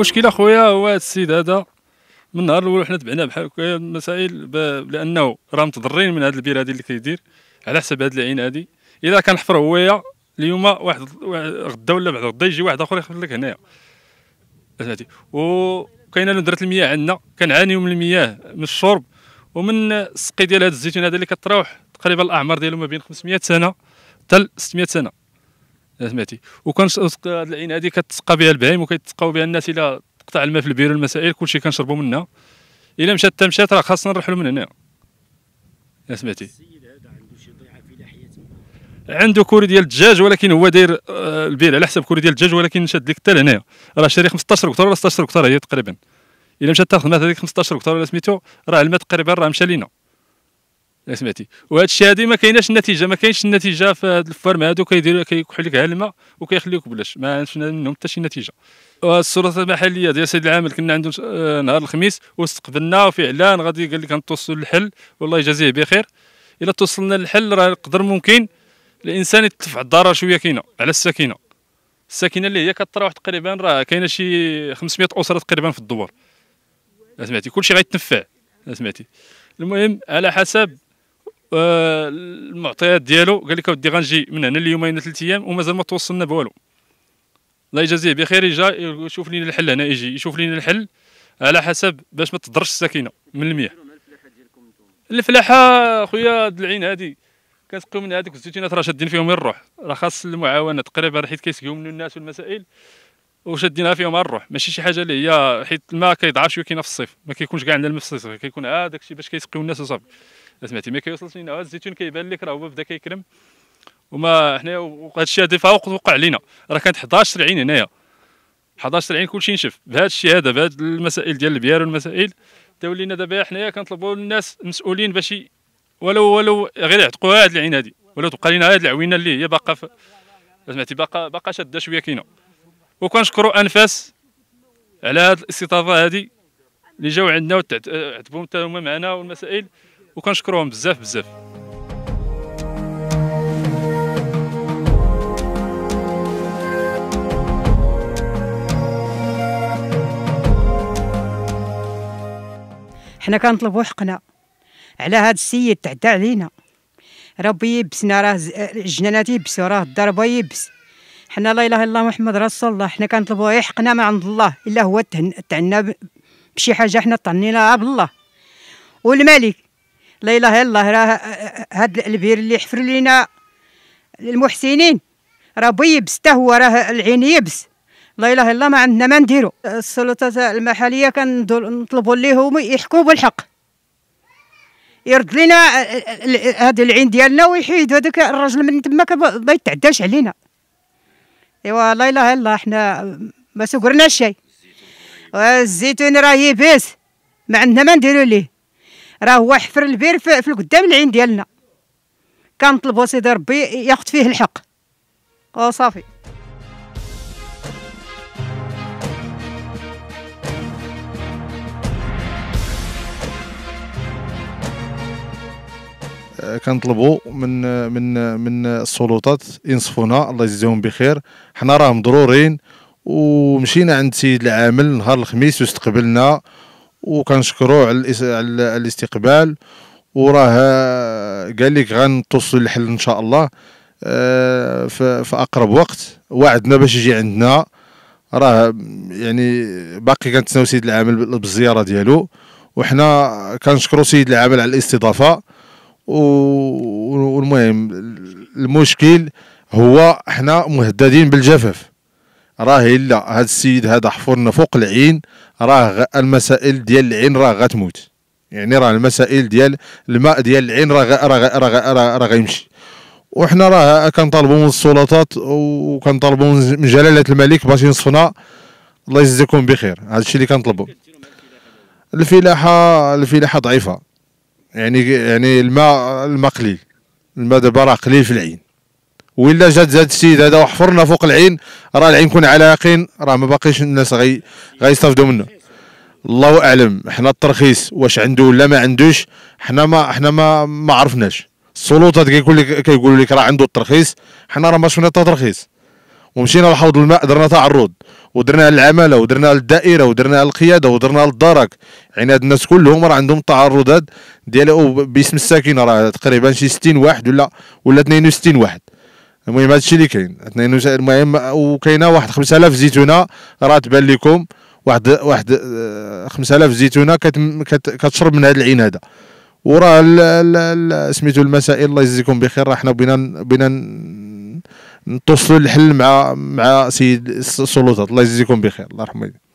المشكله خويا هو هذا السيد هذا من النهار الاول حنا تبعناه بحال هكا المسائل لانه راه متضرين من هذا البير هذه اللي كيدير على حسب هذه العين هذه اذا كان حفر هويا اليوم واحد غدا ولا بعد غدا يجي واحد اخر يخرج لك هنايا فهمتي وكاينه ندره المياه عندنا كنعانيو من المياه من الشرب ومن السقي ديال هذا الزيتون هذا اللي كتروح تقريبا الاعمار ديالو ما بين 500 سنه حتى 600 سنه سمعتي وكان هذه العين هذه كتسقى بها البهايم وكيتسقاو بها الناس الى قطع الماء في البير والمسائل كلشي كنشربوا منها الى مشات حتى مشات راه خاصنا نرحلوا من هنا سمعتي السيد هذا عنده شي في عنده كوري ديال الدجاج ولكن هو داير آه، البير على حسب كوري ديال الدجاج ولكن شاد لك حتى لهنايا راه شاري 15 كتر ولا 16 كتر هي تقريبا الى مشات تاخذ مثلا هذيك 15 كتر ولا سميتو راه الماء تقريبا راه مشى لينا سمعتي وهذا الشيء هذه ما كايناش النتيجه ما كاينش النتيجه في هذا الفرم هذو كيدير كيكحل لك الماء وكيخليوك بلاش ما شفنا منهم حتى شي نتيجه السلطات المحليه ديال السيد العامل كنا عنده نهار الخميس واستقبلنا وفعلا غادي قال لك غنتوصلوا للحل والله يجازيه بخير الا توصلنا للحل راه قدر ممكن الانسان يتلف على الضرر شويه كاينه على السكينه السكينه اللي هي كتراوح تقريبا راه كاينه شي 500 اسره تقريبا في الدوار سمعتي كلشي غيتنفع سمعتي المهم على حسب آه، المعطيات ديالو قال لك اودي غنجي من هنا ليومين ثلاث ايام ومازال ما توصلنا بوالو الله يجازيه بخير يجا يشوف لينا الحل هنا يجي يشوف لينا الحل على حسب باش ما تضرش السكينه من المياه الفلاحه خويا هاد العين هادي كنسقيو من هذوك الزيتونات راه شادين فيهم الروح راه خاص المعاونه تقريبا حيت كيسقيو منو الناس والمسائل وشادينها فيهم الروح ماشي شي حاجه اللي هي حيت الماء كيضعف شويه كاينه في الصيف ما كيكونش كاع عندنا الماء في الصيف كيكون عاد داكشي باش كيسقيو الناس وصافي سمعتي ما كيوصلش لينا الزيتون كيبان لك راه هو بدا كيكرم وما حنايا وهذا الشيء هذا فوق وقع لينا راه كانت 11 عين هنايا 11 عين كلشي نشف بهذا الشيء هذا بهذه المسائل ديال البيار والمسائل تا ولينا دابا حنايا كنطلبوا الناس المسؤولين باش ولو ولو غير يعتقوا هذه العين هذه ولو تبقى لنا هذه العوينه اللي هي باقا سمعتي باقا باقا شاده شويه كاينه وكنشكروا انفاس على هذه الاستضافه هذه اللي جاو عندنا وتعتبوا آه، حتى هما معنا والمسائل وكنشكرهم بزاف بزاف حنا كنطلبوا حقنا على هذا السيد تعدى علينا ربي يبسنا راه الجنانات يبسوا راه الضربه يبس حنا لا اله الا الله محمد رسول الله حنا كنطلبوا غير حقنا من عند الله الا هو تعنا بشي حاجه حنا طعنيناها بالله والملك لا اله الا الله راه هاد البير اللي حفر لينا المحسنين راه بيبس حتى هو راه العين يبس لا اله الا الله ما عندنا ما نديرو السلطات المحليه كنطلبوا ليهم يحكوا بالحق يرد لينا هاد العين ديالنا ويحيد هذاك الراجل من تماك ما يتعداش علينا ايوا لا اله الا الله حنا ما سكرناش شيء الزيتون راه يبس ما عندنا ما نديرو ليه راه هو حفر البير في, القدام العين ديالنا كنطلبوا سيدي ربي ياخذ فيه الحق وصافي أه، كنطلبوا من من من السلطات ينصفونا الله يجزيهم بخير حنا راه مضرورين ومشينا عند سيد العامل نهار الخميس واستقبلنا وكنشكرو على الاستقبال وراه قال لك غنتوصل للحل ان شاء الله آه، في اقرب وقت وعدنا باش يجي عندنا راه يعني باقي كنتسناو سيد العامل بالزياره ديالو وحنا كنشكرو سيد العامل على الاستضافه والمهم المشكل هو حنا مهددين بالجفاف راه الا هاد السيد هذا حفرنا فوق العين راه المسائل ديال العين راه غتموت يعني راه المسائل ديال الماء ديال العين راه راه راه راه غيمشي وحنا راه كنطالبوا من السلطات وكنطالبوا من جلاله الملك باش ينصفنا الله يجزيكم بخير هذا الشيء اللي كنطلبوا الفلاحه الفلاحه ضعيفه يعني يعني الماء الماء قليل الماء دابا راه قليل في العين وإلا جات هذا السيد هذا وحفرنا فوق العين راه العين كون على يقين راه ما باقيش الناس غي غيستافدوا منه الله اعلم حنا الترخيص واش عنده ولا ما عندوش حنا ما حنا ما ما عرفناش السلطات كيقول لك كيقولوا لك راه عنده الترخيص حنا راه ما شفنا حتى ترخيص ومشينا لحوض الماء درنا تعرض ودرنا للعماله ودرنا للدائره ودرنا للقياده ودرنا للدرك يعني هاد الناس كلهم راه عندهم تعرضات ديال باسم الساكنه راه تقريبا شي 60 واحد ولا ولا 62 واحد المهم هادشي اللي كاين المهم وكاينه واحد 5000 زيتونه راه تبان لكم واحد واحد 5000 آه، زيتونه كتشرب من هاد العين هذا وراه سميتو المسائل الله يجزيكم بخير راه حنا بغينا بغينا نتوصلوا للحل مع مع سيد السلطات الله يجزيكم بخير الله يرحمه